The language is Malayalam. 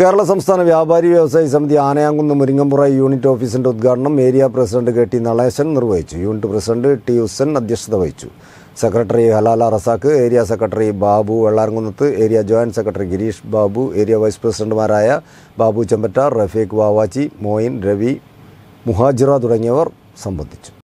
കേരള സംസ്ഥാന വ്യാപാരി വ്യവസായി സമിതി ആനയാങ്കുന്ന് മുരിങ്ങമ്പുറ യൂണിറ്റ് ഓഫീസിന്റെ ഉദ്ഘാടനം area president K T Nalesan നിർവഹിച്ചു യൂണിറ്റ് പ്രസിഡന്റ് ടി ഉസൻ അധ്യക്ഷത വഹിച്ചു secretary Halala Razak area secretary Babu Vellarkunnath area joint secretary Girish Babu area vice പ്രസിഡന്റുമാരായ ബാബു ചെമ്പറ്റ റഫീഖ് വാവാച്ചി മോയിൻ രവി മുഹാജിറ തുടങ്ങിയവർ സംബന്ധിച്ചു